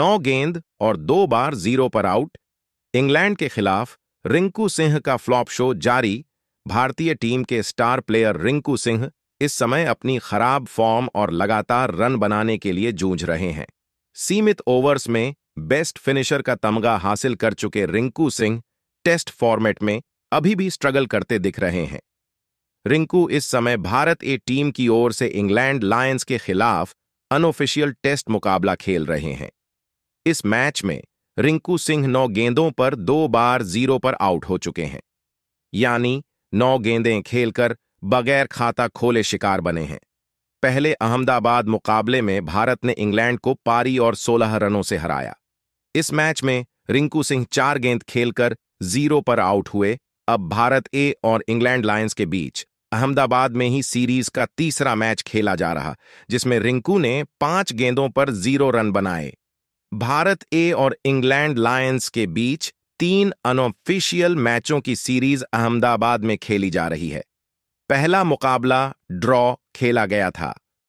नौ गेंद और दो बार जीरो पर आउट इंग्लैंड के खिलाफ रिंकू सिंह का फ्लॉप शो जारी भारतीय टीम के स्टार प्लेयर रिंकू सिंह इस समय अपनी खराब फॉर्म और लगातार रन बनाने के लिए जूझ रहे हैं सीमित ओवर्स में बेस्ट फिनिशर का तमगा हासिल कर चुके रिंकू सिंह टेस्ट फॉर्मेट में अभी भी स्ट्रगल करते दिख रहे हैं रिंकू इस समय भारत ए टीम की ओर से इंग्लैंड लायंस के खिलाफ अनऑफिशियल टेस्ट मुकाबला खेल रहे हैं इस मैच में रिंकू सिंह नौ गेंदों पर दो बार जीरो पर आउट हो चुके हैं यानी नौ गेंदें खेलकर बगैर खाता खोले शिकार बने हैं पहले अहमदाबाद मुकाबले में भारत ने इंग्लैंड को पारी और सोलह रनों से हराया इस मैच में रिंकू सिंह चार गेंद खेलकर जीरो पर आउट हुए अब भारत ए और इंग्लैंड लायंस के बीच अहमदाबाद में ही सीरीज का तीसरा मैच खेला जा रहा जिसमें रिंकू ने पांच गेंदों पर जीरो रन बनाए भारत ए और इंग्लैंड लायंस के बीच तीन अनऑफिशियल मैचों की सीरीज अहमदाबाद में खेली जा रही है पहला मुकाबला ड्रॉ खेला गया था